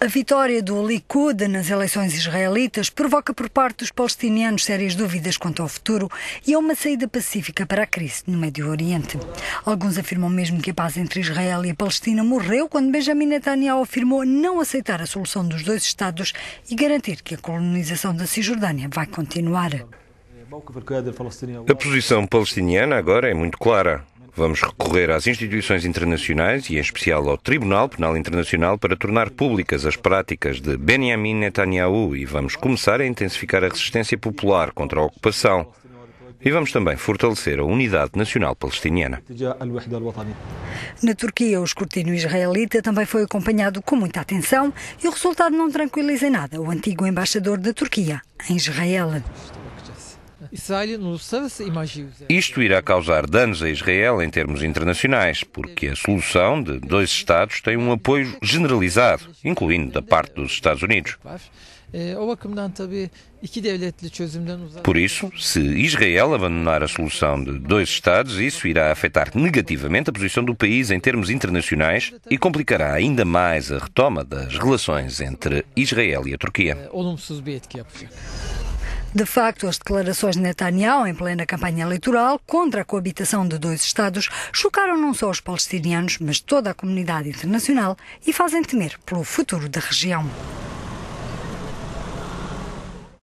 A vitória do Likud nas eleições israelitas provoca por parte dos palestinianos sérias dúvidas quanto ao futuro e a uma saída pacífica para a crise no Médio Oriente. Alguns afirmam mesmo que a paz entre Israel e a Palestina morreu quando Benjamin Netanyahu afirmou não aceitar a solução dos dois Estados e garantir que a colonização da Cisjordânia vai continuar. A posição palestiniana agora é muito clara. Vamos recorrer às instituições internacionais e, em especial, ao Tribunal Penal Internacional para tornar públicas as práticas de Benjamin Netanyahu e vamos começar a intensificar a resistência popular contra a ocupação. E vamos também fortalecer a unidade nacional palestiniana. Na Turquia, o escrutínio israelita também foi acompanhado com muita atenção e o resultado não tranquiliza em nada o antigo embaixador da Turquia em Israel. Isto irá causar danos a Israel em termos internacionais, porque a solução de dois Estados tem um apoio generalizado, incluindo da parte dos Estados Unidos. Eh, Por isso, se Israel abandonar a solução de dois Estados, isso irá afetar negativamente a posição do país em termos internacionais e complicará ainda mais a retoma das relações entre Israel e a Turquia. Eh, de facto, as declarações de Netanyahu em plena campanha eleitoral contra a coabitação de dois Estados chocaram não só os palestinianos, mas toda a comunidade internacional e fazem temer pelo futuro da região.